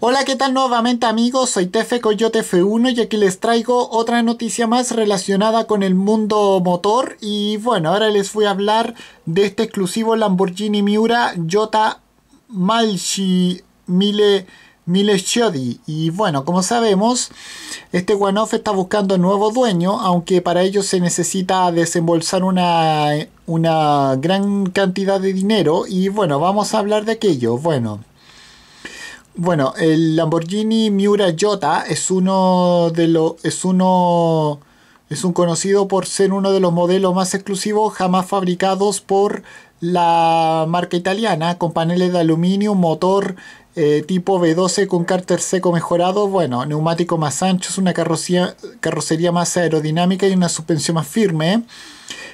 Hola, ¿qué tal nuevamente amigos? Soy Tefe Coyote F1 y aquí les traigo otra noticia más relacionada con el mundo motor y bueno, ahora les voy a hablar de este exclusivo Lamborghini Miura Jota Malchi Mile Mile Y bueno, como sabemos, este one-off está buscando nuevo dueño, aunque para ello se necesita desembolsar una, una gran cantidad de dinero. Y bueno, vamos a hablar de aquello. Bueno, bueno, el Lamborghini Miura Jota es uno de los es uno es un conocido por ser uno de los modelos más exclusivos jamás fabricados por la marca italiana, con paneles de aluminio, motor eh, tipo B12 con cárter seco mejorado, bueno, neumático más ancho... ...es una carrocería, más aerodinámica y una suspensión más firme.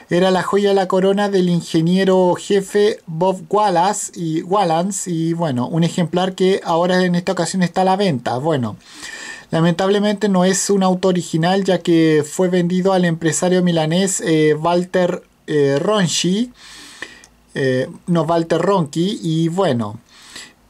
Era la joya de la corona del ingeniero jefe Bob Wallace y Wallace y bueno, un ejemplar que ahora en esta ocasión está a la venta. Bueno, lamentablemente no es un auto original ya que fue vendido al empresario milanés eh, Walter eh, Ronchi, no Walter Ronchi y bueno.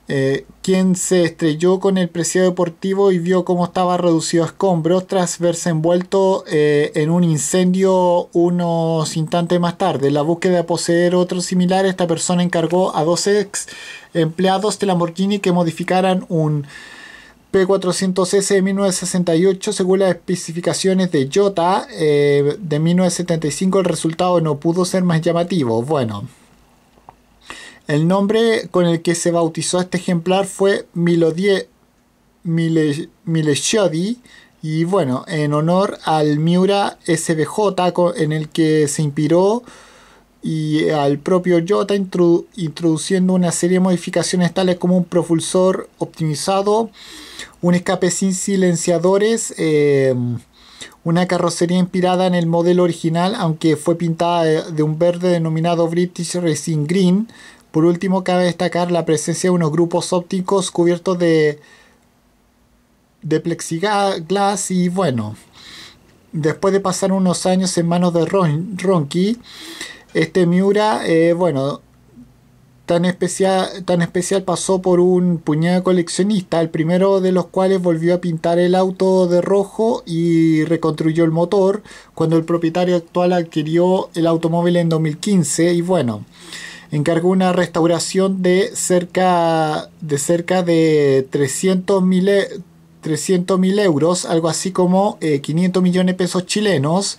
Eh, quien se estrelló con el preciado deportivo y vio cómo estaba reducido a escombros tras verse envuelto eh, en un incendio unos instantes más tarde. En la búsqueda de poseer otro similar, esta persona encargó a dos ex empleados de Lamborghini que modificaran un P400S de 1968 según las especificaciones de Jota eh, de 1975 el resultado no pudo ser más llamativo. Bueno, el nombre con el que se bautizó este ejemplar fue Milodie Mile, y bueno, en honor al Miura SBJ en el que se inspiró y al propio Jota introduciendo una serie de modificaciones tales como un propulsor optimizado, un escape sin silenciadores, em, una carrocería inspirada en el modelo original aunque fue pintada de, un verde denominado British Racing Green, por último, cabe destacar la presencia de unos grupos ópticos cubiertos de, de plexiglas y bueno, después de pasar unos años en manos de Ronki, este Miura, eh, bueno, tan especial, tan especial pasó por un puñado de coleccionistas, el primero de los cuales volvió a pintar el auto de rojo y reconstruyó el motor, cuando el propietario actual adquirió el automóvil en 2015 y bueno encargó una restauración de cerca de, cerca de 300 mil euros, algo así como 500 eh, millones de pesos chilenos.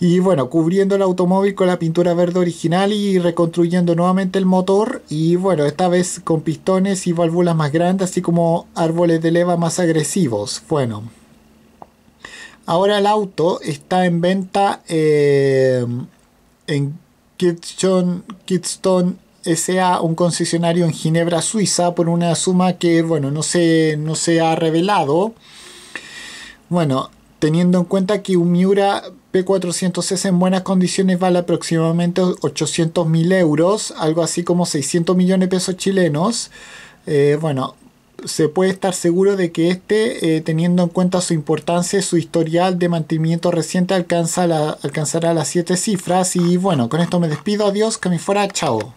Y bueno, cubriendo el automóvil con la pintura verde original y reconstruyendo nuevamente el motor. Y bueno, esta vez con pistones y válvulas más grandes, así como árboles de leva más agresivos. Bueno, ahora el auto está en venta eh, en Kidstone S.A., un concesionario en Ginebra, Suiza, por una suma que, bueno, no se, no se ha revelado. Bueno, teniendo en cuenta que un Miura P400S en buenas condiciones vale aproximadamente 800 mil euros, algo así como 600 millones de pesos chilenos. Eh, bueno, se puede estar seguro de que este, eh, teniendo en cuenta su importancia su historial de mantenimiento reciente, alcanza la, alcanzará las 7 cifras. Y bueno, con esto me despido. Adiós, que me fuera. Chao.